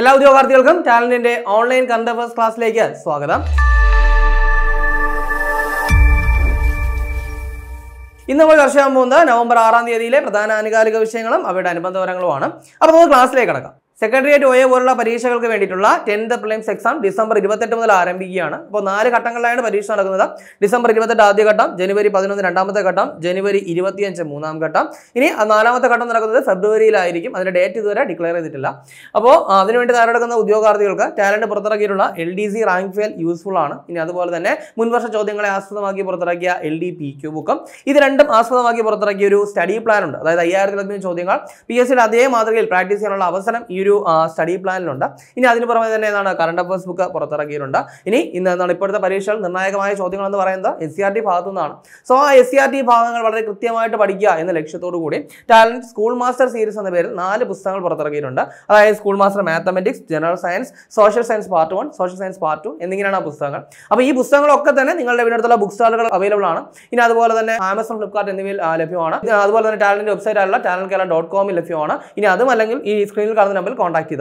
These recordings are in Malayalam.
എല്ലാ ഉദ്യോഗാർത്ഥികൾക്കും ചാനലിന്റെ ഓൺലൈൻ കണ്ട ക്ലാസ്സിലേക്ക് സ്വാഗതം ഇന്ന് നമ്മൾ ചർച്ച ചെയ്യാൻ പോകുന്നത് നവംബർ ആറാം തീയതിയിലെ പ്രധാന ആനുകാലിക വിഷയങ്ങളും അവയുടെ അനുബന്ധ അപ്പോൾ നമുക്ക് ക്ലാസ്സിലേക്ക് കടക്കാം സെക്രട്ടേറിയറ്റ് ഒയെ പോലുള്ള പരീക്ഷകൾക്ക് വേണ്ടിയിട്ടുള്ള ടെൻത്ത് പ്രിലിംസ് എക്സാം ഡിസംബർ ഇരുപത്തെട്ട് മുതൽ ആരംഭിക്കുകയാണ് അപ്പോൾ നാല് ഘട്ടങ്ങളിലാണ് പരീക്ഷ നടക്കുന്നത് ഡിസംബർ ഇരുപത്തെട്ട് ആദ്യ ഘട്ടം ജനുവരി പതിനൊന്ന് രണ്ടാമത്തെ ഘട്ടം ജനുവരി ഇരുപത്തിയഞ്ച് മൂന്നാം ഘട്ടം ഇനി നാലാമത്തെ ഘട്ടം നടക്കുന്നത് ഫെബ്രുവരിയിലായിരിക്കും അതിൻ്റെ ഡേറ്റ് ഇതുവരെ ഡിക്ലെയർ ചെയ്തിട്ടില്ല അപ്പോൾ അതിനുവേണ്ടി തയ്യാറെടുക്കുന്ന ഉദ്യോഗാർത്ഥികൾക്ക് ടാലൻറ്റ് പുറത്തിറക്കിയിട്ടുള്ള L D C rank file useful ആണ് ഇനി അതുപോലെ തന്നെ മുൻവർഷ ചോദ്യങ്ങളെ ആസ്പദമാക്കി പുറത്തിറക്കിയ എൽ ഡി പി ക്യൂ ബുക്കും ഇത് രണ്ടും ആസ്പദമാക്കി പുറത്തിറക്കിയ ഒരു സ്റ്റഡി പ്ലാൻ ഉണ്ട് അതായത് അയ്യായിരത്തിലധികം ചോദ്യങ്ങൾ പി എസ് സിയുടെ അതേ മാതൃകയിൽ പ്രാക്ടീസ് ചെയ്യാനുള്ള അവസരം ഈ ഒരു സ്റ്റഡി പ്ലാനിലുണ്ട് ഇനി അതിന് പുറമെ തന്നെ എന്താണ് കറണ്ട് അഫയേഴ്സ് ബുക്ക് പുറത്തിറക്കിയിട്ടുണ്ട് ഇനി ഇന്ന് എന്താണ് ഇപ്പോഴത്തെ പരീക്ഷകൾ നിർണായകമായ ചോദ്യങ്ങൾ എന്ന് പറയുന്നത് എസ് സി ആർ ടി ഭാഗത്തു നിന്നാണ് സോ ആ എസ് സി ആർ ടി ഭാഗങ്ങൾ വളരെ കൃത്യമായിട്ട് പഠിക്കുക എന്ന ലക്ഷ്യത്തോടു കൂടി ടാലൻറ്റ് സ്കൂൾ മാസ്റ്റർ സീരീസ് എന്ന പേരിൽ നാല് പുസ്തകങ്ങൾ പുറത്തിറക്കിയിട്ടുണ്ട് അതായത് school master mathematics general science social science part one social science part two എന്നിങ്ങനെയാണ് ആ പുസ്തകങ്ങൾ അപ്പോൾ ഈ പുസ്തകങ്ങളൊക്കെ തന്നെ നിങ്ങളുടെ വീടുള്ള ബുക്ക് സ്റ്റാളുകൾ അവൈലബിൾ ആണ് ഇനി അതുപോലെ തന്നെ ആമസോൺ ഫ്ലിപ്കാർട്ട് എന്നിവയിൽ ലഭ്യമാണ് അതുപോലെ തന്നെ ടാലൻറ്റ് വെബ്സൈറ്റ് ആയിട്ടുള്ള ടാലൻറ്റ് കേരള ഡോട്ട് കോമിൽ ലഭ്യമാണ് ഇനി അതും അല്ലെങ്കിൽ ഈ സ്ക്രീനിൽ കാണുന്ന നമ്പറിൽ कॉन्टाक्ट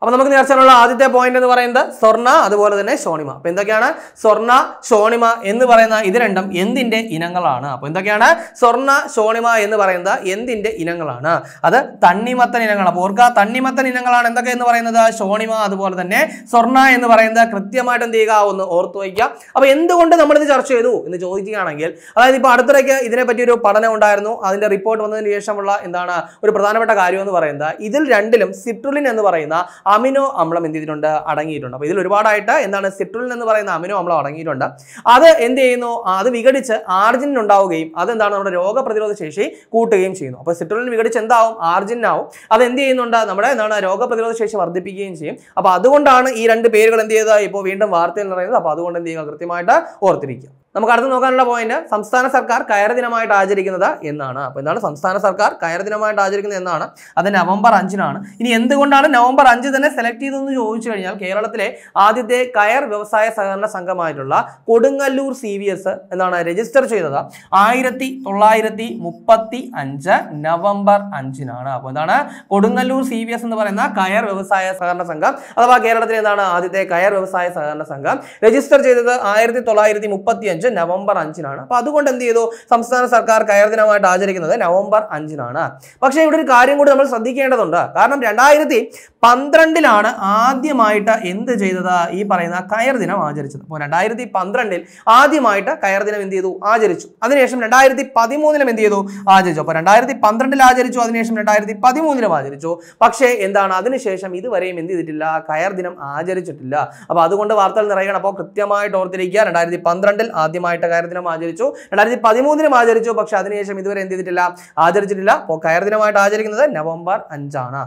അപ്പോൾ നമുക്ക് നേർച്ചാനുള്ള ആദ്യത്തെ പോയിന്റ് എന്ന് പറയുന്നത് സ്വർണ്ണ അതുപോലെ തന്നെ ഷോണിമ അപ്പോൾ എന്തൊക്കെയാണ് സ്വർണ്ണ ഷോണിമ എന്ന് പറയുന്ന ഇത് രണ്ടും എന്തിന്റെ ഇനങ്ങളാണ് അപ്പോൾ എന്തൊക്കെയാണ് സ്വർണ്ണ ഷോണിമ എന്ന് പറയുന്നത് എന്തിന്റെ ഇനങ്ങളാണ് അത് തണ്ണിമത്തൻ ഇനങ്ങളാണ് അപ്പോൾ ഓർക്കുക തണ്ണിമത്തൻ ഇനങ്ങളാണ് എന്തൊക്കെ എന്ന് പറയുന്നത് ഷോണിമ അതുപോലെ തന്നെ സ്വർണ്ണ എന്ന് പറയുന്നത് കൃത്യമായിട്ട് എന്ത് ചെയ്യുക ഒന്ന് ഓർത്തു വയ്ക്കുക അപ്പോൾ എന്തുകൊണ്ട് നമ്മളിത് ചർച്ച ചെയ്തു എന്ന് ചോദിക്കുകയാണെങ്കിൽ അതായത് ഇപ്പൊ അടുത്തിടയ്ക്ക് പറ്റി ഒരു പഠനം ഉണ്ടായിരുന്നു അതിന്റെ റിപ്പോർട്ട് വന്നതിന് ശേഷമുള്ള എന്താണ് ഒരു പ്രധാനപ്പെട്ട കാര്യം എന്ന് പറയുന്നത് ഇതിൽ രണ്ടിലും സിട്രുലിൻ എന്ന് പറയുന്ന അമിനോ അമ്ലം എന്ത് ചെയ്തിട്ടുണ്ട് അടങ്ങിയിട്ടുണ്ട് അപ്പോൾ ഇതിൽ ഒരുപാടായിട്ട് എന്താണ് സിട്രുലിൻ എന്ന് പറയുന്ന അമിനോ അമ്ലം അടങ്ങിയിട്ടുണ്ട് അത് എന്ത് ചെയ്യുന്നു അത് വിഘടിച്ച് ആർജിനിൻ ഉണ്ടാവുകയും അതെന്താണ് നമ്മുടെ രോഗപ്രതിരോധ ശേഷി കൂട്ടുകയും ചെയ്യുന്നു അപ്പോൾ സിട്രുലിൻ വിഘടിച്ച് എന്താവും ആർജിനാവും അത് എന്ത് ചെയ്യുന്നുണ്ട് നമ്മുടെ എന്താണ് രോഗപ്രതിരോധ ശേഷി വർദ്ധിപ്പിക്കുകയും ചെയ്യും അപ്പോൾ അതുകൊണ്ടാണ് ഈ രണ്ട് പേരുകൾ എന്ത് ചെയ്തത് ഇപ്പോൾ വീണ്ടും വാർത്തയിൽ പറയുന്നത് അപ്പോൾ അതുകൊണ്ട് എന്ത് ചെയ്യുക കൃത്യമായിട്ട് ഓർത്തിരിക്കുക നമുക്ക് അടുത്ത് നോക്കാനുള്ള പോയിന്റ് സംസ്ഥാന സർക്കാർ കയർ ദിനമായിട്ട് ആചരിക്കുന്നത് എന്നാണ് അപ്പോൾ എന്താണ് സംസ്ഥാന സർക്കാർ കയർ ദിനമായിട്ട് ആചരിക്കുന്നത് എന്നാണ് അത് നവംബർ അഞ്ചിനാണ് ഇനി എന്തുകൊണ്ടാണ് നവംബർ അഞ്ച് തന്നെ സെലക്ട് ചെയ്തതെന്ന് ചോദിച്ചു കഴിഞ്ഞാൽ കേരളത്തിലെ ആദ്യത്തെ കയർ വ്യവസായ സഹകരണ സംഘമായിട്ടുള്ള കൊടുങ്ങല്ലൂർ സി വി എസ് എന്നാണ് രജിസ്റ്റർ ചെയ്തത് ആയിരത്തി തൊള്ളായിരത്തി മുപ്പത്തി അഞ്ച് നവംബർ അഞ്ചിനാണ് അപ്പോൾ എന്താണ് കൊടുങ്ങല്ലൂർ സി വി എസ് എന്ന് പറയുന്ന കയർ വ്യവസായ സഹകരണ സംഘം അഥവാ കേരളത്തിലെ എന്താണ് ആദ്യത്തെ കയർ വ്യവസായ സഹകരണ സംഘം രജിസ്റ്റർ ചെയ്തത് ആയിരത്തി തൊള്ളായിരത്തി മുപ്പത്തി അഞ്ച് നവംബർ അഞ്ചിനാണ് അപ്പോൾ അതുകൊണ്ട് എന്ത് ചെയ്തു സംസ്ഥാന സർക്കാർ കയർ ദിനമായിട്ട് ആചരിക്കുന്നത് നവംബർ അഞ്ചിനാണ് പക്ഷേ ഇവിടെ ഒരു കാര്യം കൂടി നമ്മൾ ശ്രദ്ധിക്കേണ്ടതുണ്ട് കാരണം രണ്ടായിരത്തി പന്ത്രണ്ടിലാണ് ആദ്യമായിട്ട് എന്ത് ചെയ്തത് ഈ പറയുന്ന കയർ ദിനം ആചരിച്ചത് അപ്പോൾ രണ്ടായിരത്തി പന്ത്രണ്ടിൽ ആദ്യമായിട്ട് കയർ ദിനം എന്ത് ചെയ്തു ആചരിച്ചു അതിനുശേഷം രണ്ടായിരത്തി പതിമൂന്നിലും എന്ത് ചെയ്തു ആചരിച്ചു അപ്പോൾ രണ്ടായിരത്തി പന്ത്രണ്ടിൽ ആചരിച്ചു അതിനുശേഷം രണ്ടായിരത്തി പതിമൂന്നിലും ആചരിച്ചു പക്ഷേ എന്താണ് അതിനുശേഷം ഇതുവരെയും എന്ത് ചെയ്തിട്ടില്ല കയർ ദിനം ആചരിച്ചിട്ടില്ല അപ്പോൾ അതുകൊണ്ട് വാർത്തകൾ നിറയണം അപ്പോൾ കൃത്യമായിട്ട് ഓർത്തിരിക്കുക രണ്ടായിരത്തി പന്ത്രണ്ടിൽ ആദ്യം ആദ്യമായിട്ട് കയർദിനം ആചരിച്ചു രണ്ടായിരത്തി പതിമൂന്നിനും ആചരിച്ചു പക്ഷെ അതിനുശേഷം ഇതുവരെ എന്ത് ചെയ്തിട്ടില്ല ആചരിച്ചിട്ടില്ല അപ്പോൾ കയർ ദിനമായിട്ട് ആചരിക്കുന്നത് നവംബർ അഞ്ചാണ്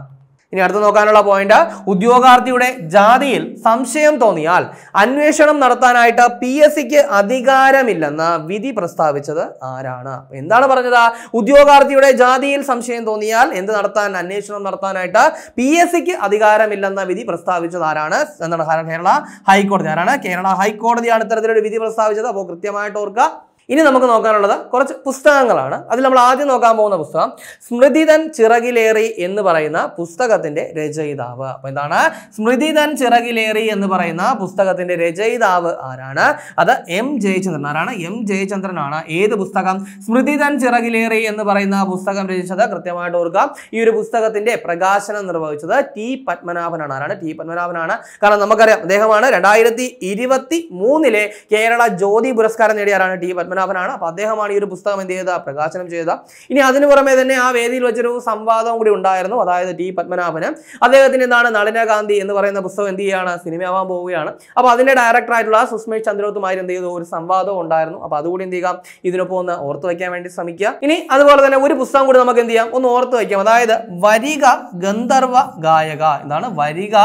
ഇനി അടുത്ത് നോക്കാനുള്ള പോയിന്റ് ഉദ്യോഗാർത്ഥിയുടെ ജാതിയിൽ സംശയം തോന്നിയാൽ അന്വേഷണം നടത്താനായിട്ട് പി എസ് സിക്ക് അധികാരമില്ലെന്ന് വിധി പ്രസ്താവിച്ചത് ആരാണ് എന്താണ് പറഞ്ഞത് ഉദ്യോഗാർത്ഥിയുടെ ജാതിയിൽ സംശയം തോന്നിയാൽ എന്ത് നടത്താൻ അന്വേഷണം നടത്താനായിട്ട് പി എസ് സിക്ക് അധികാരമില്ലെന്ന വിധി പ്രസ്താവിച്ചത് ആരാണ് എന്താണ് കേരള ഹൈക്കോടതി ആരാണ് കേരള ഹൈക്കോടതിയാണ് ഇത്തരത്തിലൊരു വിധി പ്രസ്താവിച്ചത് അപ്പോൾ കൃത്യമായിട്ട് ഓർക്കുക ഇനി നമുക്ക് നോക്കാനുള്ളത് കുറച്ച് പുസ്തകങ്ങളാണ് അതിൽ നമ്മൾ ആദ്യം നോക്കാൻ പോകുന്ന പുസ്തകം സ്മൃതിതൻ ചിറകിലേറി എന്ന് പറയുന്ന പുസ്തകത്തിന്റെ രചയിതാവ് അപ്പൊ എന്താണ് സ്മൃതിതൻ ചിറകിലേറി എന്ന് പറയുന്ന പുസ്തകത്തിന്റെ രചയിതാവ് ആരാണ് അത് എം ജയചന്ദ്രൻ ആരാണ് എം ജയചന്ദ്രനാണ് ഏത് പുസ്തകം സ്മൃതിതൻ ചിറകിലേറി എന്ന് പറയുന്ന പുസ്തകം രചിച്ചത് കൃത്യമായിട്ട് ഓർക്കുക ഈ ഒരു പുസ്തകത്തിന്റെ പ്രകാശനം നിർവഹിച്ചത് ടി പത്മനാഭനാണ് ആരാണ് ടി പത്മനാഭനാണ് കാരണം നമുക്കറിയാം അദ്ദേഹമാണ് രണ്ടായിരത്തി ഇരുപത്തി മൂന്നിലെ കേരള ജ്യോതി പുരസ്കാരം നേടിയ ആരാണ് ടി പത്മനാഭനാണ് അപ്പോൾ അദ്ദേഹമാണ് ഈ ഒരു പുസ്തകം എന്ത് ചെയ്ത പ്രകാശനം ചെയ്ത ഇനി അതിനു പുറമെ തന്നെ ആ വേദിയിൽ വെച്ചൊരു സംവാദം കൂടി ഉണ്ടായിരുന്നു അതായത് ടി പത്മനാഭന് അദ്ദേഹത്തിന് എന്താണ് നളിനകാന്തി എന്ന് പറയുന്ന പുസ്തകം എന്ത് ചെയ്യുകയാണ് സിനിമയാവാൻ പോവുകയാണ് അപ്പോൾ ഡയറക്ടർ ഡയറക്ടറായിട്ടുള്ള സുസ്മിത് ചന്ദ്രവത്തുമായി എന്ത് ചെയ്തു ഒരു സംവാദം ഉണ്ടായിരുന്നു അപ്പോൾ അതുകൂടി എന്ത് ചെയ്യാം ഇതിനൊപ്പം ഒന്ന് ഓർത്തു വയ്ക്കാൻ വേണ്ടി ശ്രമിക്കുക ഇനി അതുപോലെ തന്നെ ഒരു പുസ്തകം കൂടി നമുക്ക് എന്ത് ചെയ്യാം ഒന്ന് ഓർത്തു വയ്ക്കാം അതായത് വരിക ഗന്ധർവ ഗായക എന്താണ് വരിക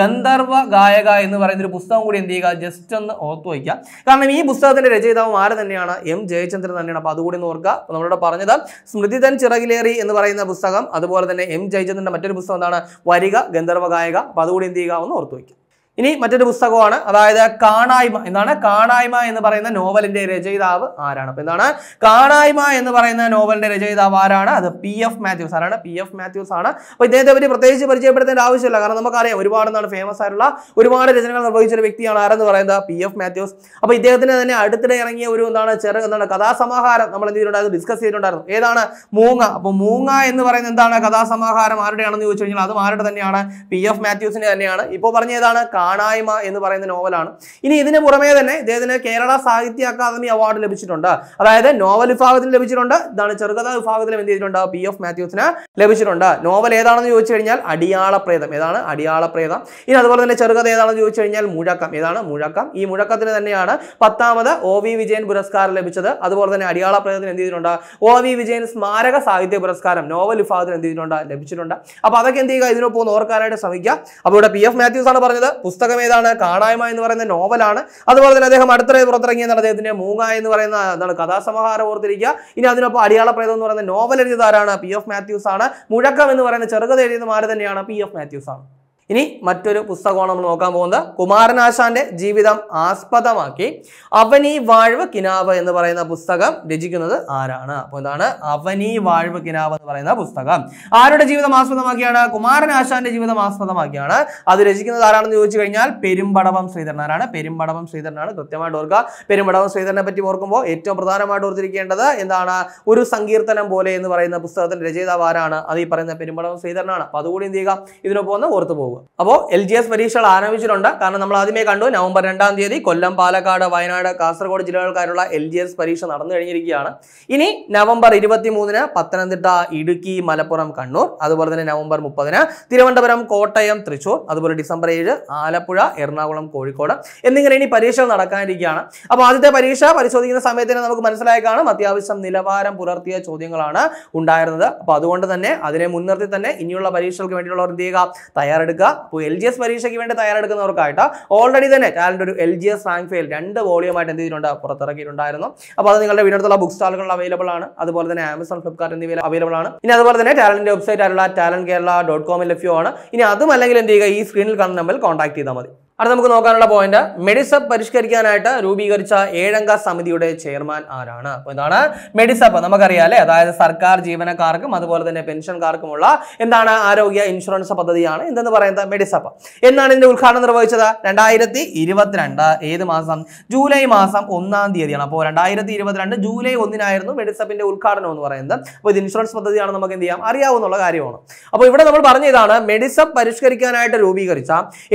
ഗന്ധർവ ഗായക എന്ന് പറയുന്ന ഒരു പുസ്തകം കൂടി എന്ത് ചെയ്യുക ജസ്റ്റ് ഒന്ന് ഓർത്തു വയ്ക്കുക കാരണം ഈ പുസ്തകത്തിന്റെ രചയിതാവ് ആര് തന്നെയാണ് തന്നെയാണ് എം ജയചന്ദ്രൻ തന്നെയാണ് അപ്പോൾ അതുകൂടി നോർക്കുക ഓർക്കുക നമ്മളോട് പറഞ്ഞത് സ്മൃതിധൻ ചിറകിലേറി എന്ന് പറയുന്ന പുസ്തകം അതുപോലെ തന്നെ എം ജയചന്ദ്രൻ്റെ മറ്റൊരു പുസ്തകം എന്താണ് വരിക ഗന്ധർവ ഗായക അപ്പോൾ അതുകൂടി എന്ത് ചെയ്യുക ഒന്ന് ഓർത്തു വയ്ക്കുക ഇനി മറ്റൊരു പുസ്തകമാണ് അതായത് കാണായ്മ എന്താണ് കാണായ്മ എന്ന് പറയുന്ന നോവലിന്റെ രചയിതാവ് ആരാണ് അപ്പൊ എന്താണ് കാണായ്മ എന്ന് പറയുന്ന നോവലിന്റെ രചയിതാവ് ആരാണ് അത് പി എഫ് മാത്യൂസ് ആരാണ് പി എഫ് മാത്യൂസ് ആണ് അപ്പൊ ഇദ്ദേഹത്തെ പറ്റി പ്രത്യേകിച്ച് പരിചയപ്പെടുത്തേണ്ട ആവശ്യമില്ല കാരണം നമുക്കറിയാം ഒരുപാട് എന്താണ് ഫേമസ് ആയിട്ടുള്ള ഒരുപാട് രചനകൾ നിർവഹിച്ച ഒരു വ്യക്തിയാണ് ആരെന്ന് പറയുന്നത് പി എഫ് മാത്യൂസ് അപ്പൊ ഇദ്ദേഹത്തിന് തന്നെ അടുത്തിടെ ഇറങ്ങിയ ഒരു എന്താണ് ചെറു എന്താണ് കഥാസമാഹാരം നമ്മൾ എന്ത് ചെയ്തിട്ടുണ്ടായിരുന്നു ഡിസ്കസ് ചെയ്തിട്ടുണ്ടായിരുന്നു ഏതാണ് മൂങ്ങ അപ്പൊ മൂങ്ങ എന്ന് പറയുന്നത് എന്താണ് കഥാസമാഹാരം ആരുടെയാണെന്ന് ചോദിച്ചു കഴിഞ്ഞാൽ അതും ആരുടെ തന്നെയാണ് പി എഫ് മാത്യൂസിന്റെ തന്നെയാണ് ഇപ്പോൾ പറഞ്ഞ ഏതാണ് കാണായ്മ എന്ന് പറയുന്ന നോവലാണ് ഇനി ഇതിന് പുറമേ തന്നെ ഇദ്ദേഹത്തിന് കേരള സാഹിത്യ അക്കാദമി അവാർഡ് ലഭിച്ചിട്ടുണ്ട് അതായത് നോവൽ വിഭാഗത്തിൽ ലഭിച്ചിട്ടുണ്ട് ഇതാണ് ചെറുകഥാ വിഭാഗത്തിലും എന്ത് ചെയ്തിട്ടുണ്ട് പി എഫ് മാത്യൂസിന് ലഭിച്ചിട്ടുണ്ട് നോവൽ ഏതാണെന്ന് ചോദിച്ചു കഴിഞ്ഞാൽ അടിയാളപ്രേതം ഏതാണ് അടിയാളപ്രേതം ഇനി അതുപോലെ തന്നെ ചെറുകഥ ഏതാണെന്ന് ചോദിച്ചു കഴിഞ്ഞാൽ മുഴക്കം ഏതാണ് മുഴക്കം ഈ മുഴക്കത്തിന് തന്നെയാണ് പത്താമത് ഒ വി വിജയൻ പുരസ്കാരം ലഭിച്ചത് അതുപോലെ തന്നെ അടിയാളപ്രേതത്തിന് എന്ത് ചെയ്തിട്ടുണ്ട് ഒ വി വിജയൻ സ്മാരക സാഹിത്യ പുരസ്കാരം നോവൽ വിഭാഗത്തിന് എന്ത് ചെയ്തിട്ടുണ്ട് ലഭിച്ചിട്ടുണ്ട് അപ്പോൾ അതൊക്കെ എന്ത് ചെയ്യുക ഇതിനൊപ്പം ഓർക്കാനായിട്ട് ശ്രമിക്കുക അപ്പോൾ ഇവിടെ പി എഫ് മാത്യൂസ് ആണ് പറഞ്ഞത് പുസ്തകം ഏതാണ് കാടായ്മ എന്ന് പറയുന്ന നോവലാണ് അതുപോലെ തന്നെ അദ്ദേഹം അടുത്തിടെ പുറത്തിറങ്ങിയതാണ് അദ്ദേഹത്തിന്റെ മൂങ്ങ എന്ന് പറയുന്ന എന്താണ് കഥാസമാഹാരം ഓർത്തിരിക്കുക ഇനി അതിനൊപ്പം പ്രേതം എന്ന് പറയുന്ന നോവൽ എഴുതിയതാരാണ് പി എഫ് മാത്യൂസ് ആണ് മുഴക്കം എന്ന് പറയുന്ന ചെറുകഥ എഴുതിയത് മാറി തന്നെയാണ് പി എഫ് മാത്യൂസ് ആണ് ഇനി മറ്റൊരു പുസ്തകമാണ് നമ്മൾ നോക്കാൻ പോകുന്നത് കുമാരനാശാന്റെ ജീവിതം ആസ്പദമാക്കി അവനി വാഴ്വ് കിനാവ് എന്ന് പറയുന്ന പുസ്തകം രചിക്കുന്നത് ആരാണ് അപ്പോൾ എന്താണ് അവനി വാഴ്വ് കിനാവ് എന്ന് പറയുന്ന പുസ്തകം ആരുടെ ജീവിതം ആസ്പദമാക്കിയാണ് കുമാരനാശാന്റെ ജീവിതം ആസ്പദമാക്കിയാണ് അത് രചിക്കുന്നത് ആരാണെന്ന് ചോദിച്ചു കഴിഞ്ഞാൽ പെരുമ്പടവം ശ്രീധരനാരാണ് പെരുമ്പടവം ശ്രീധരനാണ് കൃത്യമായിട്ട് ഓർക്കുക പെരുമ്പടവം ശ്രീധരനെ പറ്റി ഓർക്കുമ്പോൾ ഏറ്റവും പ്രധാനമായിട്ട് ഓർത്തിരിക്കേണ്ടത് എന്താണ് ഒരു സങ്കീർത്തനം പോലെ എന്ന് പറയുന്ന പുസ്തകത്തിന്റെ രചയിതാവ് ആരാണ് അത് ഈ പറയുന്ന പെരുമ്പടവം ശ്രീധരനാണ് അപ്പോൾ അതുകൂടി എന്ത് ചെയ്യുക ഇതിനൊപ്പം ഒന്ന് ഓർത്തു പോകുക പോവുക അപ്പോൾ എൽ ജി എസ് പരീക്ഷകൾ ആരംഭിച്ചിട്ടുണ്ട് കാരണം നമ്മൾ ആദ്യമേ കണ്ടു നവംബർ രണ്ടാം തീയതി കൊല്ലം പാലക്കാട് വയനാട് കാസർഗോഡ് ജില്ലകൾക്കായുള്ള എൽ ജി എസ് പരീക്ഷ നടന്നു കഴിഞ്ഞിരിക്കുകയാണ് ഇനി നവംബർ ഇരുപത്തിമൂന്നിന് പത്തനംതിട്ട ഇടുക്കി മലപ്പുറം കണ്ണൂർ അതുപോലെ തന്നെ നവംബർ മുപ്പതിന് തിരുവനന്തപുരം കോട്ടയം തൃശൂർ അതുപോലെ ഡിസംബർ ഏഴ് ആലപ്പുഴ എറണാകുളം കോഴിക്കോട് എന്നിങ്ങനെ ഇനി പരീക്ഷകൾ നടക്കാനിരിക്കുകയാണ് അപ്പോൾ ആദ്യത്തെ പരീക്ഷ പരിശോധിക്കുന്ന സമയത്തിന് നമുക്ക് മനസ്സിലായി കാണും അത്യാവശ്യം നിലവാരം പുലർത്തിയ ചോദ്യങ്ങളാണ് ഉണ്ടായിരുന്നത് അപ്പോൾ അതുകൊണ്ട് തന്നെ അതിനെ മുൻനിർത്തി തന്നെ ഇനിയുള്ള പരീക്ഷകൾക്ക് വേണ്ടിയിട്ടുള്ളവർ എന്ത് ചെയ്യുക തയ്യാറെടുക്കുക അപ്പോൾ എൽ ജി എസ് പരീക്ഷയ്ക്ക് വേണ്ടി തയ്യാറെടുക്കുന്നവർക്കായിട്ട് ഓൾറെഡി തന്നെ ടാലൻ്റ് ഒരു L G S rank file രണ്ട് വോളിയമായിട്ട് എന്ത് ചെയ്തിട്ടുണ്ട് പുറത്തിറക്കിയിട്ടുണ്ടായിരുന്നു അപ്പോൾ അത് നിങ്ങളുടെ വീടിനടുത്തുള്ള ബുക്ക് സ്റ്റാളുകളിൽ അവൈലബിൾ ആണ് അതുപോലെ തന്നെ ആമസോൺ ഫ്ലിപ്കാർട്ട് എന്നിവയിൽ അവൈലബിൾ ആണ് ഇനി അതുപോലെ തന്നെ ടാലൻറ്റ് വെബ്സൈറ്റ് ആയിട്ടുള്ള ടാലൻ കേരള ഡോട്ട് കോമിൽ ലഭ്യമാണ് ഇനി അതും അല്ലെങ്കിൽ എന്ത് ചെയ്യുക ഈ സ്ക്രീനിൽ കാണുന്ന നമ്മൾ കോൺടാക്ട് ചെയ്താൽ മതി അടുത്ത നമുക്ക് നോക്കാനുള്ള പോയിന്റ് മെഡിസപ്പ് പരിഷ്കരിക്കാനായിട്ട് രൂപീകരിച്ച ഏഴംഗ സമിതിയുടെ ചെയർമാൻ ആരാണ് അപ്പോൾ എന്താണ് മെഡിസപ്പ് നമുക്കറിയാം അല്ലെ അതായത് സർക്കാർ ജീവനക്കാർക്കും അതുപോലെ തന്നെ പെൻഷൻകാർക്കുമുള്ള എന്താണ് ആരോഗ്യ ഇൻഷുറൻസ് പദ്ധതിയാണ് എന്തെന്ന് പറയുന്നത് മെഡിസപ്പ് എന്നാണ് ഇതിന്റെ ഉദ്ഘാടനം നിർവഹിച്ചത് രണ്ടായിരത്തി ഇരുപത്തിരണ്ട് ഏത് മാസം ജൂലൈ മാസം ഒന്നാം തീയതിയാണ് അപ്പോൾ രണ്ടായിരത്തി ഇരുപത്തിരണ്ട് ജൂലൈ ഒന്നിനായിരുന്നു മെഡിസപ്പിന്റെ ഉദ്ഘാടനം എന്ന് പറയുന്നത് അപ്പോൾ ഇത് ഇൻഷുറൻസ് പദ്ധതിയാണ് നമുക്ക് എന്ത് ചെയ്യാം അറിയാവുന്നുള്ള കാര്യമാണ് അപ്പോൾ ഇവിടെ നമ്മൾ പറഞ്ഞതാണ് മെഡിസപ്പ് പരിഷ്കരിക്കാനായിട്ട് രൂപീകരിച്ച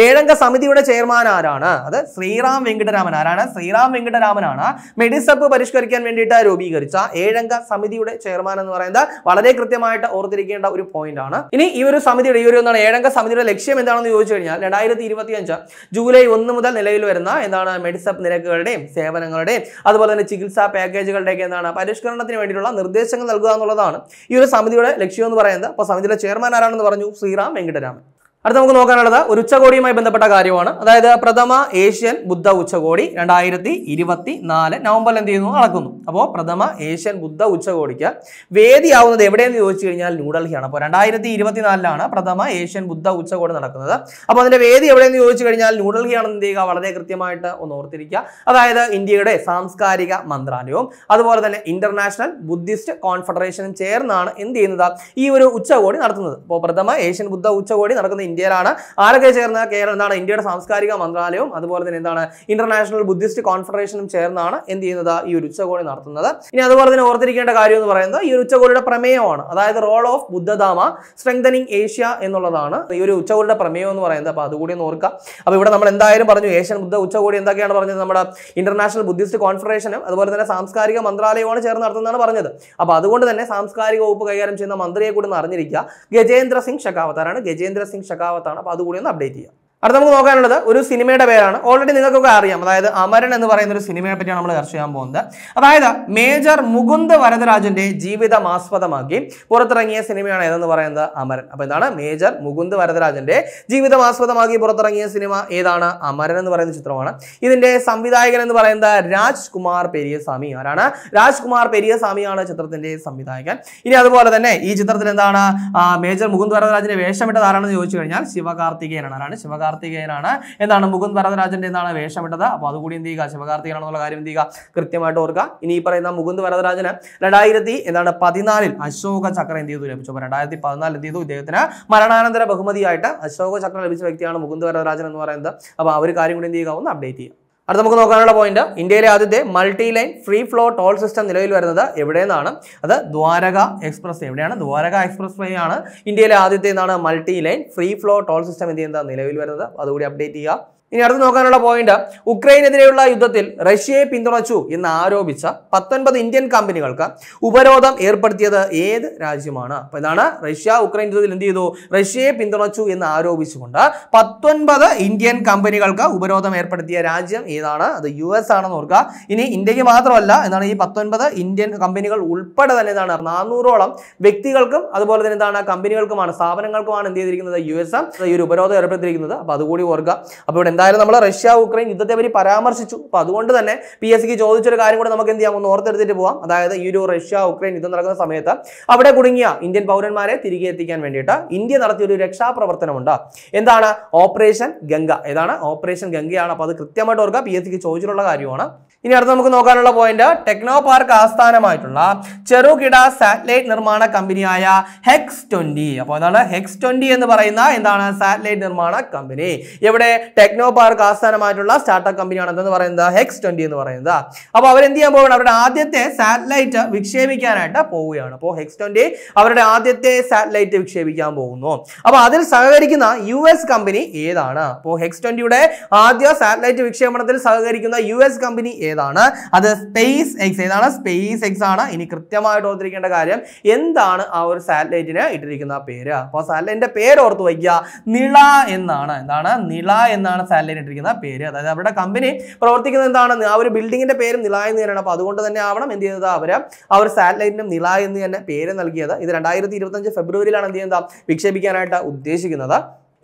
ഏഴംഗ സമിതിയുടെ ചെയർമാൻ ആരാണ് അത് ശ്രീറാം വെങ്കിടരാമൻ ആരാണ് ശ്രീറാം വെങ്കിടരാമനാണ് മെഡിസപ്പ് പരിഷ്കരിക്കാൻ വേണ്ടിയിട്ട് രൂപീകരിച്ച ഏഴംഗ സമിതിയുടെ ചെയർമാൻ എന്ന് പറയുന്നത് വളരെ കൃത്യമായിട്ട് ഓർത്തിരിക്കേണ്ട ഒരു പോയിന്റ് ആണ് ഇനി ഈ ഒരു സമിതിയുടെ ഈ ഒരു എന്താണ് ഏഴംഗ സമിതിയുടെ ലക്ഷ്യം എന്താണെന്ന് ചോദിച്ചു കഴിഞ്ഞാൽ രണ്ടായിരത്തി ഇരുപത്തി അഞ്ച് ജൂലൈ ഒന്ന് മുതൽ നിലവിൽ വരുന്ന എന്താണ് മെഡിസപ്പ് നിരക്കുകളുടെയും സേവനങ്ങളുടെയും അതുപോലെ തന്നെ ചികിത്സാ പാക്കേജുകളുടെയൊക്കെ എന്താണ് പരിഷ്കരണത്തിന് വേണ്ടിയിട്ടുള്ള നിർദ്ദേശങ്ങൾ നൽകുക എന്നുള്ളതാണ് ഈ ഒരു സമിതിയുടെ ലക്ഷ്യം എന്ന് പറയുന്നത് അപ്പോൾ സമിതിയുടെ ചെയർമാൻ ആരാണെന്ന് പറഞ്ഞു ശ്രീറാം വെങ്കിടരാമൻ അടുത്ത നമുക്ക് നോക്കാനുള്ളത് ഒരു ഉച്ചകോടിയുമായി ബന്ധപ്പെട്ട കാര്യമാണ് അതായത് പ്രഥമ ഏഷ്യൻ ബുദ്ധ ഉച്ചകോടി രണ്ടായിരത്തി ഇരുപത്തി നാല് നവംബറിൽ എന്ത് ചെയ്യുന്നു നടക്കുന്നു അപ്പോൾ പ്രഥമ ഏഷ്യൻ ബുദ്ധ ഉച്ചകോടിക്ക് വേദിയാവുന്നത് എവിടെയെന്ന് ചോദിച്ചു കഴിഞ്ഞാൽ ന്യൂഡൽഹിയാണ് അപ്പോൾ രണ്ടായിരത്തി നാലിലാണ് പ്രഥമ ഏഷ്യൻ ബുദ്ധ ഉച്ചകോടി നടക്കുന്നത് അപ്പോൾ അതിൻ്റെ വേദി എവിടെയെന്ന് ചോദിച്ചു കഴിഞ്ഞാൽ ന്യൂഡൽഹിയാണ് എന്ത് ചെയ്യുക വളരെ കൃത്യമായിട്ട് ഒന്ന് ഓർത്തിരിക്കുക അതായത് ഇന്ത്യയുടെ സാംസ്കാരിക മന്ത്രാലയവും അതുപോലെ തന്നെ ഇന്റർനാഷണൽ ബുദ്ധിസ്റ്റ് കോൺഫെഡറേഷനും ചേർന്നാണ് എന്ത് ചെയ്യുന്നത് ഈ ഒരു ഉച്ചകോടി നടത്തുന്നത് അപ്പോൾ പ്രഥമ ഏഷ്യൻ ബുദ്ധ ഉച്ചകോടി നടക്കുന്ന ഇന്ത്യയിലാണ് ആരൊക്കെ ചേർന്ന് കേരളം എന്താണ് ഇന്ത്യയുടെ സാംസ്കാരിക മന്ത്രാലയവും അതുപോലെ തന്നെ എന്താണ് ഇന്റർനാഷണൽ ബുദ്ധിസ്റ്റ് കോൺഫെഡറേഷനും ചേർന്നാണ് എന്ത് ചെയ്യുന്നത് ഈ ഒരു ഉച്ചകോടി നടത്തുന്നത് ഇനി അതുപോലെ തന്നെ ഓർത്തിരിക്കേണ്ട കാര്യം എന്ന് പറയുന്നത് ഈ ഒരു ഉച്ചകോടിയുടെ പ്രമേയമാണ് അതായത് role of Buddha Dhamma strengthening Asia എന്നുള്ളതാണ് ഈ ഒരു ഉച്ചകോടിയുടെ പ്രമേയം എന്ന് പറയുന്നത് അപ്പോൾ അതുകൂടി ഒന്ന് ഓർക്കുക അപ്പോൾ ഇവിടെ നമ്മൾ എന്തായാലും പറഞ്ഞു ഏഷ്യൻ ബുദ്ധ ഉച്ചകോടി എന്തൊക്കെയാണ് പറഞ്ഞത് നമ്മുടെ ഇന്റർനാഷണൽ ബുദ്ധിസ്റ്റ് കോൺഫെഡറേഷനും അതുപോലെ തന്നെ സാംസ്കാരിക മന്ത്രാലയമാണ് ചേർന്ന് നടത്തുന്നതാണ് പറഞ്ഞത് അപ്പോൾ അതുകൊണ്ട് തന്നെ സാംസ്കാരിക വകുപ്പ് കൈകാര്യം ചെയ്യുന്ന മന്ത്രിയെ കൂടി അറിഞ്ഞിരിക്കുക ഗജേന്ദ്ര സിംഗ് ഷെഖാവത്താറാണ് ഗജേന്ദ്ര സിംഗ് ഷെഖാവത്ത് സഖാവത്താണ് അപ്പോൾ അതുകൂടി ഒന്ന് അപ്ഡേറ്റ് ചെയ്യാം അടുത്ത നമുക്ക് നോക്കാനുള്ളത് ഒരു സിനിമയുടെ പേരാണ് ഓൾറെഡി നിങ്ങൾക്കൊക്കെ അറിയാം അതായത് അമരൻ എന്ന് പറയുന്ന ഒരു സിനിമയെ പറ്റിയാണ് നമ്മൾ ചർച്ച ചെയ്യാൻ പോകുന്നത് അതായത് മേജർ മുകുന്ദ് വരദരാജന്റെ ജീവിതം ആസ്പദമാക്കി പുറത്തിറങ്ങിയ സിനിമയാണ് ഏതെന്ന് പറയുന്നത് അമരൻ അപ്പൊ എന്താണ് മേജർ മുകുന്ദ് വരദരാജന്റെ ജീവിതം ആസ്പദമാക്കി പുറത്തിറങ്ങിയ സിനിമ ഏതാണ് അമരൻ എന്ന് പറയുന്ന ചിത്രമാണ് ഇതിന്റെ സംവിധായകൻ എന്ന് പറയുന്നത് രാജ്കുമാർ പെരിയസ്വാമി ആരാണ് രാജ്കുമാർ പെരിയസ്വാമിയാണ് ചിത്രത്തിന്റെ സംവിധായകൻ ഇനി അതുപോലെ തന്നെ ഈ ചിത്രത്തിൽ എന്താണ് മേജർ മുകുന്ദ് വരദരാജന്റെ വേഷമിട്ടത് ആരാണെന്ന് ചോദിച്ചു കഴിഞ്ഞാൽ ശിവകാർത്തികേയനാണ് ആരാണ് ശിവകാർ ശിവകാർത്തികേയനാണ് എന്താണ് മുകുന്ദ് വരദരാജന്റെ എന്താണ് വേഷമിട്ടത് അപ്പോൾ അതുകൂടി എന്ത് ചെയ്യുക ശിവകാർത്തികനാണെന്നുള്ള കാര്യം എന്ത് ചെയ്യുക കൃത്യമായിട്ട് ഓർക്കുക ഇനി ഈ പറയുന്ന മുകുന്ദ് വരദരാജന് രണ്ടായിരത്തി എന്താണ് പതിനാലിൽ അശോക ചക്രം എന്ത് ചെയ്തു ലഭിച്ചു അപ്പോൾ രണ്ടായിരത്തി പതിനാലിൽ എന്ത് ചെയ്തു ഇദ്ദേഹത്തിന് മരണാനന്തര ബഹുമതിയായിട്ട് അശോക ചക്രം ലഭിച്ച വ്യക്തിയാണ് മുകുന്ദ് വരദരാജൻ എന്ന് പറയുന്നത് അപ്പോൾ ആ ഒരു കാര്യം കൂടി എന്ത് ചെയ്യുക ഒന്ന് അപ്ഡേറ്റ് ചെയ്യുക അടുത്ത നമുക്ക് നോക്കാനുള്ള പോയിന്റ് ഇന്ത്യയിലെ ആദ്യത്തെ multi lane free flow toll system നിലവിൽ വരുന്നത് എവിടെയെന്നാണ് അത് ദ്വാരക എക്സ്പ്രസ് എവിടെയാണ് ദ്വാരക എക്സ്പ്രസ് വേ ആണ് ഇന്ത്യയിലെ ആദ്യത്തെ എന്താണ് multi lane free flow toll system എന്ത് ചെയ്യുന്നത് നിലവിൽ വരുന്നത് അതുകൂടി അപ്ഡേറ്റ് ചെയ്യുക ഇനി അടുത്ത് നോക്കാനുള്ള പോയിന്റ് ഉക്രൈനെതിരെയുള്ള യുദ്ധത്തിൽ റഷ്യയെ പിന്തുണച്ചു എന്ന് ആരോപിച്ച പത്തൊൻപത് ഇന്ത്യൻ കമ്പനികൾക്ക് ഉപരോധം ഏർപ്പെടുത്തിയത് ഏത് രാജ്യമാണ് അപ്പോൾ ഇതാണ് റഷ്യ ഉക്രൈൻ യുദ്ധത്തിൽ എന്ത് ചെയ്തു റഷ്യയെ പിന്തുണച്ചു എന്ന് ആരോപിച്ചുകൊണ്ട് പത്തൊൻപത് ഇന്ത്യൻ കമ്പനികൾക്ക് ഉപരോധം ഏർപ്പെടുത്തിയ രാജ്യം ഏതാണ് അത് യു എസ് ആണെന്ന് ഓർക്കുക ഇനി ഇന്ത്യക്ക് മാത്രമല്ല എന്താണ് ഈ പത്തൊൻപത് ഇന്ത്യൻ കമ്പനികൾ ഉൾപ്പെടെ തന്നെ എന്താണ് നാനൂറോളം വ്യക്തികൾക്കും അതുപോലെ തന്നെ എന്താണ് കമ്പനികൾക്കുമാണ് സ്ഥാപനങ്ങൾക്കുമാണ് എന്ത് ചെയ്തിരിക്കുന്നത് യു എസ് ഈ ഒരു ഉപരോധം ഏർപ്പെടുത്തിയിരിക്കുന്നത് അപ്പോൾ അതുകൂടി ഓർക്കുക അപ്പോൾ ഇവിടെ എന്താ എന്തായാലും നമ്മൾ റഷ്യ ഉക്രൈൻ യുദ്ധത്തെ പറ്റി പരാമർശിച്ചു അപ്പോൾ അതുകൊണ്ട് തന്നെ പി എസ് സിക്ക് ചോദിച്ചൊരു കാര്യം കൂടെ നമുക്ക് എന്ത് ചെയ്യാം ഒന്ന് ഓർത്തെടുത്തിട്ട് പോവാം അതായത് ഈ ഒരു റഷ്യ ഉക്രൈൻ യുദ്ധം നടക്കുന്ന സമയത്ത് അവിടെ കുടുങ്ങിയ ഇന്ത്യൻ പൗരന്മാരെ തിരികെ എത്തിക്കാൻ വേണ്ടിയിട്ട് ഇന്ത്യ നടത്തിയ ഒരു രക്ഷാപ്രവർത്തനമുണ്ട് എന്താണ് ഓപ്പറേഷൻ ഗംഗ ഏതാണ് ഓപ്പറേഷൻ ഗംഗയാണ് അപ്പോൾ അത് കൃത്യമായിട്ട് ഓർക്കുക പി എസ് സിക്ക് ചോദിച്ചിട്ടുള്ള കാര്യമാണ് ഇനി അടുത്ത് നമുക്ക് നോക്കാനുള്ള പോയിന്റ് ടെക്നോ പാർക്ക് ആസ്ഥാനമായിട്ടുള്ള ചെറുകിട സാറ്റലൈറ്റ് നിർമ്മാണ കമ്പനിയായ ഹെക്സ് ട്വന്റി അപ്പോൾ എന്താണ് ഹെക്സ് ട്വന്റി എന്ന് പറയുന്ന എന്താണ് സാറ്റലൈറ്റ് നിർമ്മാണ കമ്പനി ഇവിടെ ടെക്നോ ടെക്നോ പാർക്ക് ആസ്ഥാനമായിട്ടുള്ള സ്റ്റാർട്ടപ്പ് കമ്പനിയാണ് എന്തെന്ന് പറയുന്നത് ഹെക്സ് ട്വന്റി എന്ന് പറയുന്നത് അപ്പോൾ അവരെന്ത് ചെയ്യാൻ പോവുകയാണ് അവരുടെ ആദ്യത്തെ സാറ്റലൈറ്റ് വിക്ഷേപിക്കാനായിട്ട് പോവുകയാണ് അപ്പോൾ ഹെക്സ് ട്വന്റി അവരുടെ ആദ്യത്തെ സാറ്റലൈറ്റ് വിക്ഷേപിക്കാൻ പോകുന്നു അപ്പോൾ അതിൽ സഹകരിക്കുന്ന യു എസ് കമ്പനി ഏതാണ് അപ്പോൾ ഹെക്സ് ട്വന്റിയുടെ ആദ്യ സാറ്റലൈറ്റ് വിക്ഷേപണത്തിൽ സഹകരിക്കുന്ന യു എസ് കമ്പനി ഏതാണ് അത് സ്പേസ് എക്സ് ഏതാണ് സ്പേസ് എക്സ് ആണ് ഇനി കൃത്യമായിട്ട് ഓർത്തിരിക്കേണ്ട കാര്യം എന്താണ് ആ ഒരു സാറ്റലൈറ്റിന് ഇട്ടിരിക്കുന്ന പേര് അപ്പോൾ സാറ്റലൈറ്റിന്റെ പേര് ഓർത്ത് വയ്ക്കുക നിള എന്നാണ് എന്താണ് നിള എന്നാണ് സാലറി ഇട്ടിരിക്കുന്ന പേര് അതായത് അവരുടെ കമ്പനി പ്രവർത്തിക്കുന്നത് എന്താണ് ആ ഒരു ബിൽഡിങ്ങിന്റെ പേര് നില എന്ന് തന്നെയാണ് അതുകൊണ്ട് തന്നെ ആവണം എന്ത് ചെയ്തത് അവർ ആ ഒരു സാറ്റലൈറ്റിനും നില എന്ന് തന്നെ പേര് നൽകിയത് ഇത് രണ്ടായിരത്തി ഇരുപത്തഞ്ച് ഫെബ്രുവരിയിലാണ് എന്ത് ചെയ്യുന്നത് വിക്ഷേപിക്കാനായിട്ട് ഉദ്ദേശിക്കുന്നത്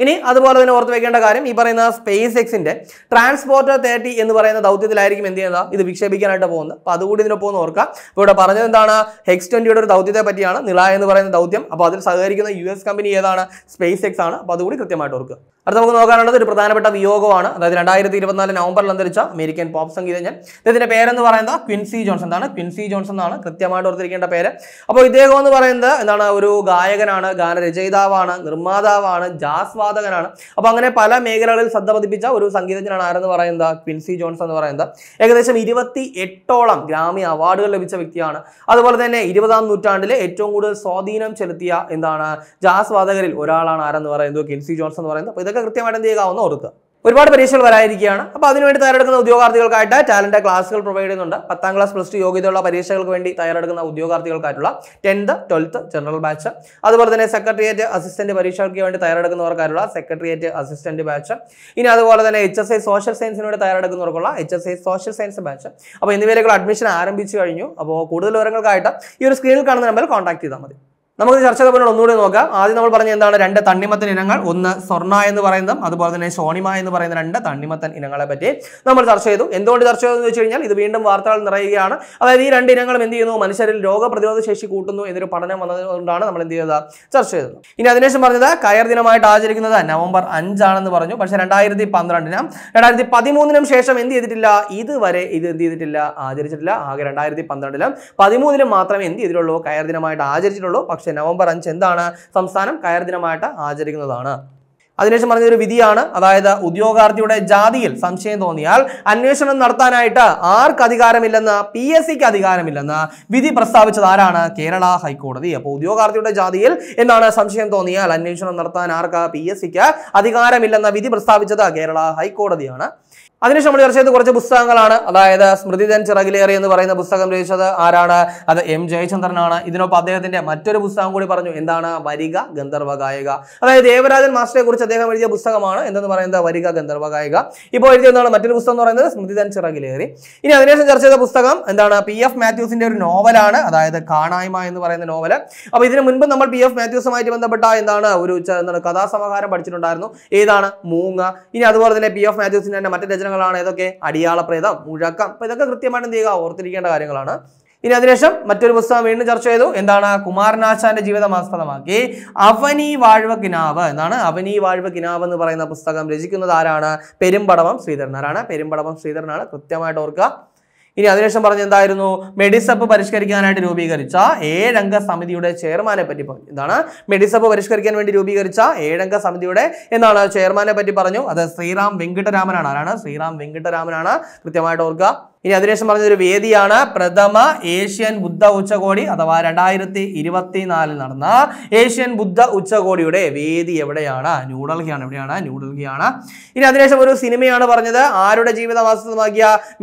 ഇനി അതുപോലെ തന്നെ ഓർത്ത് വെക്കേണ്ട കാര്യം ഈ പറയുന്ന സ്പേസ് എക്സിന്റെ ട്രാൻസ്പോർട്ടർ തേർട്ടി എന്ന് പറയുന്ന ദൗത്യത്തിലായിരിക്കും എന്ത് ചെയ്യുന്നത് ഇത് വിക്ഷേപിക്കാനായിട്ട് പോകുന്നത് അപ്പോൾ അതുകൂടി ഇതിനെ പോകുന്ന ഓർക്കുക അപ്പൊ ഇവിടെ പറഞ്ഞത് എന്താണ് ഹെക്സ് ട്വന്റിയുടെ ഒരു ദൗത്യത്തെ പറ്റിയാണ് നില എന്ന് പറയുന്ന ദൗത്യം അപ്പോൾ അതിൽ സഹകരിക്കുന്ന യു കമ്പനി ഏതാണ് സ്പേസ് എക്സ് ആണ് അപ്പോൾ അതുകൂടി കൃത്യമായിട്ട് ഓർക്കുക അടുത്ത നമുക്ക് നോക്കാനുള്ളത് ഒരു പ്രധാനപ്പെട്ട വിയോഗമാണ് അതായത് രണ്ടായിരത്തി ഇരുപത്തിനാല് നവംബറിൽ അന്തരിച്ച അമേരിക്കൻ പോപ്പ് സംഗീതജ്ഞൻ ഇദ്ദേഹത്തിന്റെ പേരെന്ന് പറയുന്നത് ക്വിൻസി ജോൺസൺ എന്നാണ് ക്വിൻസി ജോൺസൺ എന്നാണ് കൃത്യമായിട്ട് ഓർത്തിരിക്കേണ്ട പേര് അപ്പോൾ ഇദ്ദേഹം എന്ന് പറയുന്നത് എന്താണ് ഒരു ഗായകനാണ് ഗാനരചയിതാവാണ് നിർമ്മാതാവാണ് ജാസ് വാദകനാണ് അപ്പോൾ അങ്ങനെ പല മേഖലകളിൽ ശ്രദ്ധ പതിപ്പിച്ച ഒരു സംഗീതജ്ഞനാണ് ആരെന്ന് പറയുന്നത് ക്വിൻസി ജോൺസൺ എന്ന് പറയുന്നത് ഏകദേശം ഇരുപത്തി എട്ടോളം ഗ്രാമി അവാർഡുകൾ ലഭിച്ച വ്യക്തിയാണ് അതുപോലെ തന്നെ ഇരുപതാം നൂറ്റാണ്ടിലെ ഏറ്റവും കൂടുതൽ സ്വാധീനം ചെലുത്തിയ എന്താണ് ജാസ് വാദകരിൽ ഒരാളാണ് ആരെന്ന് പറയുന്നത് ക്വിൻസി ജോൺസൺ എന്ന് പറയുന്നത് അപ്പോൾ ഇതൊക്കെ കാര്യങ്ങളൊക്കെ കൃത്യമായിട്ട് എന്ത് ചെയ്യാവുന്ന ഒന്ന് ഓർക്കുക ഒരുപാട് പരീക്ഷകൾ വരാതിരിക്കുകയാണ് അപ്പോൾ അതിനുവേണ്ടി തയ്യാറെടുക്കുന്ന ഉദ്യോഗാർത്ഥികൾക്കായിട്ട് ടാലന്റ് ക്ലാസ്സുകൾ പ്രൊവൈഡ് ചെയ്യുന്നുണ്ട് പത്താം ക്ലാസ് പ്ലസ് ടു യോഗ്യതയുള്ള പരീക്ഷകൾക്ക് വേണ്ടി തയ്യാറെടുക്കുന്ന ഉദ്യോഗാർത്ഥികൾക്കായിട്ടുള്ള ടെൻത്ത് ട്വൽത്ത് ജനറൽ ബാച്ച് അതുപോലെ തന്നെ സെക്രട്ടേറിയറ്റ് അസിസ്റ്റന്റ് പരീക്ഷകൾക്ക് വേണ്ടി തയ്യാറെടുക്കുന്നവർക്കായിട്ടുള്ള സെക്രട്ടേറിയറ്റ് അസിസ്റ്റന്റ് ബാച്ച് ഇനി അതുപോലെ തന്നെ എച്ച് എസ് ഐ സോഷ്യൽ സയൻസിന് വേണ്ടി തയ്യാറെടുക്കുന്നവർക്കുള്ള H S I social science batch അപ്പോൾ എന്നിവയിലേക്കുള്ള അഡ്മിഷൻ ആരംഭിച്ചു കഴിഞ്ഞു അപ്പോൾ കൂടുതൽ വിവരങ്ങൾക്കായിട്ട് ഈ ഒരു സ്ക്രീനിൽ കാണുന്ന നമ്പറിൽ കോൺടാക്ട് ചെയ്താൽ മതി നമുക്ക് ചർച്ച ചെയ്തപ്പോൾ ഒന്നുകൂടി നോക്കാം ആദ്യം നമ്മൾ പറഞ്ഞ എന്താണ് രണ്ട് തണ്ണിമത്തൻ ഇനങ്ങൾ ഒന്ന് സ്വർണ്ണ എന്ന് പറയുന്നതും അതുപോലെ തന്നെ സോണിമ എന്ന് പറയുന്ന രണ്ട് തണ്ണിമത്തൻ ഇനങ്ങളെ പറ്റി നമ്മൾ ചർച്ച ചെയ്തു എന്തുകൊണ്ട് ചർച്ച ചെയ്തു എന്ന് വെച്ച് കഴിഞ്ഞാൽ ഇത് വീണ്ടും വാർത്തകൾ നിറയുകയാണ് അതായത് ഈ രണ്ട് ഇനങ്ങളും എന്ത് ചെയ്യുന്നു മനുഷ്യരിൽ രോഗപ്രതിരോധ ശേഷി കൂട്ടുന്നു എന്നൊരു പഠനം വന്നതുകൊണ്ടാണ് നമ്മൾ എന്ത് ചെയ്തത് ചർച്ച ചെയ്തത് ഇനി അതിനുശേഷം പറഞ്ഞത് കയർ ദിനമായിട്ട് ആചരിക്കുന്നത് നവംബർ അഞ്ചാണെന്ന് പറഞ്ഞു പക്ഷെ രണ്ടായിരത്തി പന്ത്രണ്ടിനും രണ്ടായിരത്തി പതിമൂന്നിനും ശേഷം എന്ത് ചെയ്തിട്ടില്ല ഇതുവരെ ഇത് എന്ത് ചെയ്തിട്ടില്ല ആചരിച്ചിട്ടില്ല ആകെ രണ്ടായിരത്തി പന്ത്രണ്ടിലും പതിമൂന്നിലും മാത്രമേ എന്ത് ചെയ്തിട്ടുള്ളൂ കയർ ദിനമായിട്ട് ആചരിച്ചിട്ടുള്ളൂ പക്ഷേ അഞ്ച് നവംബർ അഞ്ച് എന്താണ് സംസ്ഥാനം കയർ ദിനമായിട്ട് ആചരിക്കുന്നതാണ് അതിനുശേഷം പറഞ്ഞൊരു വിധിയാണ് അതായത് ഉദ്യോഗാർത്ഥിയുടെ ജാതിയിൽ സംശയം തോന്നിയാൽ അന്വേഷണം നടത്താനായിട്ട് ആർക്ക് അധികാരമില്ലെന്ന് പി എസ് സിക്ക് അധികാരമില്ലെന്ന് വിധി പ്രസ്താവിച്ചത് ആരാണ് കേരള ഹൈക്കോടതി അപ്പോൾ ഉദ്യോഗാർത്ഥിയുടെ ജാതിയിൽ എന്താണ് സംശയം തോന്നിയാൽ അന്വേഷണം നടത്താൻ ആർക്ക് പി എസ് സിക്ക് അധികാരമില്ലെന്ന വിധി പ്രസ്താവിച്ചത് കേരള ഹൈക്കോടതിയാണ് അതിനുശേഷം നമ്മൾ ചർച്ച ചെയ്ത കുറച്ച് പുസ്തകങ്ങളാണ് അതായത് സ്മൃതി ദൻ ചിറകിലേറി എന്ന് പറയുന്ന പുസ്തകം രചിച്ചത് ആരാണ് അത് എം ജയചന്ദ്രനാണ് ഇതിനൊപ്പം അദ്ദേഹത്തിന്റെ മറ്റൊരു പുസ്തകം കൂടി പറഞ്ഞു എന്താണ് വരിക ഗന്ധർവ ഗായിക അതായത് ദേവരാജൻ മാസ്റ്ററെ കുറിച്ച് അദ്ദേഹം എഴുതിയ പുസ്തകമാണ് എന്തെന്ന് പറയുന്നത് വരിക ഗന്ധർവ ഗായിക ഇപ്പോൾ എഴുതിയതാണ് മറ്റൊരു പുസ്തകം എന്ന് പറയുന്നത് സ്മൃതി ദൻ ചിറകിലേറി ഇനി അതിനുശേഷം ചർച്ച ചെയ്ത പുസ്തകം എന്താണ് പി എഫ് മാത്യൂസിന്റെ ഒരു നോവലാണ് അതായത് കാണായ്മ എന്ന് പറയുന്ന നോവൽ അപ്പോൾ ഇതിനു മുൻപ് നമ്മൾ പി എഫ് മാത്യൂസുമായിട്ട് ബന്ധപ്പെട്ട എന്താണ് ഒരു എന്താണ് കഥാസമാഹാരം പഠിച്ചിട്ടുണ്ടായിരുന്നു ഏതാണ് മൂങ്ങ ഇനി അതുപോലെ തന്നെ പി എഫ് മാത്യൂസിന്റെ തന്നെ മറ്റു രചന പ്രേതങ്ങളാണ് ഏതൊക്കെ അടിയാള പ്രേതം മുഴക്കം അപ്പൊ ഇതൊക്കെ കൃത്യമായിട്ട് എന്ത് ചെയ്യുക ഓർത്തിരിക്കേണ്ട കാര്യങ്ങളാണ് ഇനി അതിനുശേഷം മറ്റൊരു പുസ്തകം വീണ്ടും ചർച്ച ചെയ്തു എന്താണ് കുമാരനാശാന്റെ ജീവിതം ആസ്പദമാക്കി അവനി വാഴ്വ കിനാവ് എന്നാണ് അവനി വാഴ്വ കിനാവ് എന്ന് പറയുന്ന പുസ്തകം രചിക്കുന്നത് ആരാണ് പെരുമ്പടവം ശ്രീധരനാരാണ് പെരുമ്പടവം ശ്രീധരനാണ് കൃത്യമായിട്ട് ഓർക്കുക ഇനി അതിനുശേഷം പറഞ്ഞ എന്തായിരുന്നു മെഡിസപ്പ് പരിഷ്കരിക്കാനായിട്ട് രൂപീകരിച്ച ഏഴംഗ സമിതിയുടെ ചെയർമാനെ പറ്റി പറഞ്ഞു എന്താണ് മെഡിസപ്പ് പരിഷ്കരിക്കാൻ വേണ്ടി രൂപീകരിച്ച ഏഴംഗ സമിതിയുടെ എന്താണ് ചെയർമാനെ പറ്റി പറഞ്ഞു അത് ശ്രീറാം വെങ്കിട്ടരാമനാണ് ആരാണ് ശ്രീറാം വെങ്കിട്ടരാമനാണ് കൃത്യമായിട്ട് ഓർക്കുക ഇനി അതിനുശേഷം പറഞ്ഞൊരു വേദിയാണ് പ്രഥമ ഏഷ്യൻ ബുദ്ധ ഉച്ചകോടി അഥവാ രണ്ടായിരത്തി ഇരുപത്തിനാലിൽ നടന്ന ഏഷ്യൻ ബുദ്ധ ഉച്ചകോടിയുടെ വേദി എവിടെയാണ് ന്യൂഡൽഹിയാണ് എവിടെയാണ് ന്യൂഡൽഹിയാണ് ഇനി അതിനുശേഷം ഒരു സിനിമയാണ് പറഞ്ഞത് ആരുടെ ജീവിതം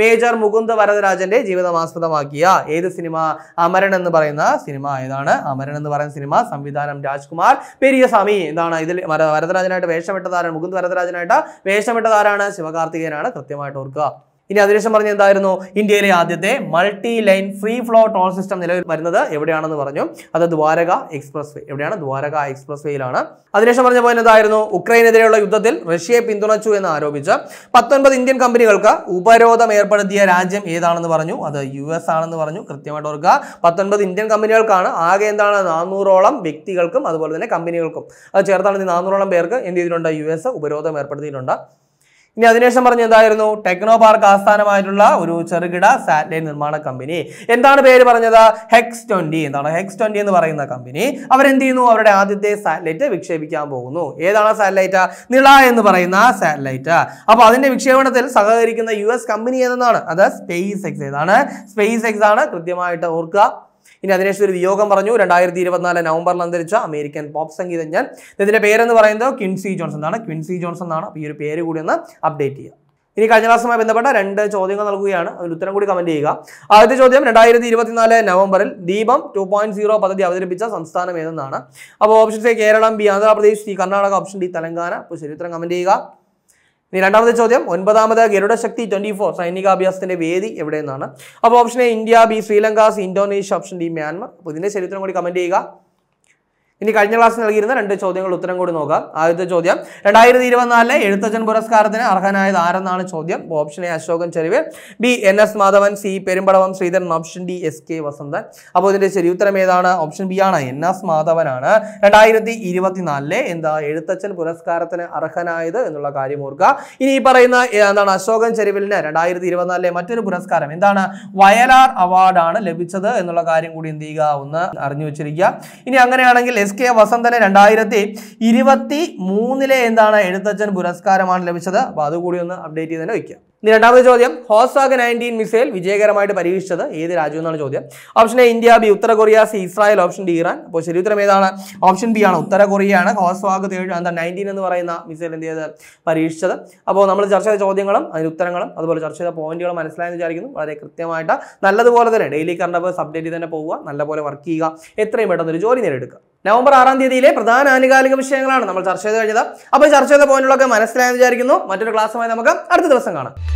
മേജർ മുകുന്ദ് വരദരാജന്റെ ജീവിതം ഏത് സിനിമ അമരൻ എന്ന് പറയുന്ന സിനിമ ഏതാണ് അമരൻ എന്ന് പറയുന്ന സിനിമ സംവിധാനം രാജ്കുമാർ സ്വാമി എന്താണ് ഇതിൽ വരദരാജനായിട്ട് വേഷമിട്ടതാരാണ് മുകുന്ദ് വരദരാജനായിട്ട് വേഷമിട്ടതാരാണ് ശിവകാർത്തികേയനാണ് കൃത്യമായിട്ട് ഓർക്കുക ഇനി അതിനുശേഷം പറഞ്ഞ എന്തായിരുന്നു ഇന്ത്യയിലെ ആദ്യത്തെ multi lane free flow toll system നിലവിൽ വരുന്നത് എവിടെയാണെന്ന് പറഞ്ഞു അത് ദ്വാരക എക്സ്പ്രസ് വേ എവിടെയാണ് ദ്വാരക എക്സ്പ്രസ് വേയിലാണ് അതിനുശേഷം പറഞ്ഞ പോയിന്റ് എന്തായിരുന്നു ഉക്രൈനെതിരെയുള്ള യുദ്ധത്തിൽ റഷ്യയെ പിന്തുണച്ചു എന്ന് ആരോപിച്ച് പത്തൊൻപത് ഇന്ത്യൻ കമ്പനികൾക്ക് ഉപരോധം ഏർപ്പെടുത്തിയ രാജ്യം ഏതാണെന്ന് പറഞ്ഞു അത് യു എസ് ആണെന്ന് പറഞ്ഞു കൃത്യമായിട്ട് ഓർക്കുക പത്തൊൻപത് ഇന്ത്യൻ കമ്പനികൾക്കാണ് ആകെ എന്താണ് നാനൂറോളം വ്യക്തികൾക്കും അതുപോലെ തന്നെ കമ്പനികൾക്കും അത് ചേർത്താണ് നാനൂറോളം പേർക്ക് എന്ത് ചെയ്തിട്ടുണ്ട് യു എസ് ഉപരോധം ഏർപ്പെടുത്തിയിട്ടുണ്ട് ഇനി അതിനുശേഷം പറഞ്ഞ എന്തായിരുന്നു ടെക്നോ പാർക്ക് ആസ്ഥാനമായിട്ടുള്ള ഒരു ചെറുകിട സാറ്റലൈറ്റ് നിർമ്മാണ കമ്പനി എന്താണ് പേര് പറഞ്ഞത് ഹെക്സ് ട്വന്റി എന്താണ് ഹെക്സ് ട്വന്റി എന്ന് പറയുന്ന കമ്പനി അവരെന്ത് ചെയ്യുന്നു അവരുടെ ആദ്യത്തെ സാറ്റലൈറ്റ് വിക്ഷേപിക്കാൻ പോകുന്നു ഏതാണ് സാറ്റലൈറ്റ് നിള എന്ന് പറയുന്ന സാറ്റലൈറ്റ് അപ്പോൾ അതിന്റെ വിക്ഷേപണത്തിൽ സഹകരിക്കുന്ന യു എസ് കമ്പനി ഏതെന്നാണ് അത് സ്പേസ് എക്സ് ഏതാണ് സ്പേസ് എക്സ് ആണ് കൃത്യമായിട്ട് ഓർക്കുക ഇനി അതിനുശേഷം ഒരു വിയോഗം പറഞ്ഞു രണ്ടായിരത്തി ഇരുപത്തിനാല് നവംബറിൽ അന്തരിച്ച അമേരിക്കൻ പോപ്പ് സംഗീതജ്ഞൻ ഇതിന്റെ പേരെന്ന് പറയുന്നത് ക്വിൻസി ജോൺസൺ എന്നാണ് ക്വിൻസി ജോൺസൺ ആണ് അപ്പോൾ ഈ ഒരു പേര് കൂടി ഒന്ന് അപ്ഡേറ്റ് ചെയ്യുക ഇനി കഴിഞ്ഞ ക്ലാസ്സുമായി ബന്ധപ്പെട്ട രണ്ട് ചോദ്യങ്ങൾ നൽകുകയാണ് അതിൽ ഉത്തരം കൂടി കമൻറ്റ് ചെയ്യുക ആദ്യത്തെ ചോദ്യം രണ്ടായിരത്തി ഇരുപത്തിനാല് നവംബറിൽ ദീപം ടു പോയിന്റ് സീറോ പദ്ധതി അവതരിപ്പിച്ച സംസ്ഥാനം ഏതെന്നാണ് അപ്പോൾ option A Keralam B Andhra Pradesh C Karnataka option D Telangana അപ്പോൾ ശരി ഉത്തരം കമൻറ്റ് ചെയ്യുക ഇനി രണ്ടാമത്തെ ചോദ്യം ഒൻപതാമത് ഗരുഡ ശക്തി ട്വന്റി ഫോർ സൈനികാഭ്യാസത്തിന്റെ വേദി എവിടെ നിന്നാണ് അപ്പോൾ option A India B Sri Lanka Indonesia option D Myanmar അപ്പോൾ ഇതിന്റെ ചരിത്രം കൂടി കമന്റ് ചെയ്യുക ഇനി കഴിഞ്ഞ ക്ലാസ് നൽകിയിരുന്ന രണ്ട് ചോദ്യങ്ങൾ ഉത്തരം കൂടി നോക്കാം ആദ്യത്തെ ചോദ്യം രണ്ടായിരത്തി ഇരുപത്തിനാലിലെ എഴുത്തച്ഛൻ പുരസ്കാരത്തിന് അർഹനായത് ആരെന്നാണ് ചോദ്യം option A Asokan Cheruvu B N S Madhavan C Perumbadavam Sreedharan option D S K Vasanthan അപ്പോൾ ഇതിന്റെ ശരി ഉത്തരം ഏതാണ് ഓപ്ഷൻ ബി ആണ് എൻ എസ് മാധവനാണ് രണ്ടായിരത്തി ഇരുപത്തിനാലിലെ എന്താ എഴുത്തച്ഛൻ പുരസ്കാരത്തിന് അർഹനായത് എന്നുള്ള കാര്യം ഓർക്കുക ഇനി ഈ പറയുന്ന എന്താണ് അശോകൻ ചെരുവിലിന് രണ്ടായിരത്തി ഇരുപത്തിനാലിലെ മറ്റൊരു പുരസ്കാരം എന്താണ് വയലാർ അവാർഡാണ് ലഭിച്ചത് എന്നുള്ള കാര്യം കൂടി എന്ത് ചെയ്യുക ഒന്ന് അറിഞ്ഞു വെച്ചിരിക്കുക ഇനി അങ്ങനെയാണെങ്കിൽ എസ് കെ വസന്തന് രണ്ടായിരത്തി ഇരുപത്തി മൂന്നിലെ എന്താണ് എഴുത്തച്ഛൻ പുരസ്കാരമാണ് ലഭിച്ചത് അപ്പോൾ അതുകൂടി ഒന്ന് അപ്ഡേറ്റ് തന്നെ വയ്ക്കുക ഇനി രണ്ടാമത്തെ ചോദ്യം ഹോസാഗ് നയൻറ്റീൻ മിസൈൽ വിജയകരമായിട്ട് പരീക്ഷിച്ചത് ഏത് രാജ്യം എന്നാണ് ചോദ്യം ഓപ്ഷൻ എ ഇന്ത്യ ബി ഉത്തര Korea C Israel option D Iran അപ്പോൾ ശരി ഉത്തരം ഏതാണ് ഓപ്ഷൻ ബി ആണ് ഉത്തര കൊറിയയാണ് ഹോസ്വാഗ് തേഴ് എന്താ നയൻറ്റീൻ എന്ന് പറയുന്ന മിസൈൽ എന്ത് ചെയ്ത് പരീക്ഷിച്ചത് അപ്പോൾ നമ്മൾ ചർച്ച ചെയ്ത ചോദ്യങ്ങളും അതിൻ്റെ ഉത്തരങ്ങളും അതുപോലെ ചർച്ച ചെയ്ത പോയിന്റുകളും മനസ്സിലായെന്ന് വിചാരിക്കുന്നു വളരെ കൃത്യമായിട്ട് നല്ലതുപോലെ തന്നെ ഡെയിലി കറണ്ട് അഫേഴ്സ് അപ്ഡേറ്റ് തന്നെ പോവുക നല്ലപോലെ വർക്ക് ചെയ്യുക എത്രയും പെട്ടെന്ന് ഒരു ജോലി നേടിയെടുക്കുക നവംബർ ആറാം തീയതിയിലെ പ്രധാന ആനുകാലിക വിഷയങ്ങളാണ് നമ്മൾ ചർച്ച ചെയ്ത് കഴിഞ്ഞത് അപ്പോൾ ചർച്ച ചെയ്ത പോയിന്റുകളൊക്കെ മനസ്സിലായെന്ന് വിചാരിക്കുന്നു മറ്റൊരു ക്ലാസ്സുമായി നമുക്ക് അടുത്ത ദിവസം കാണാം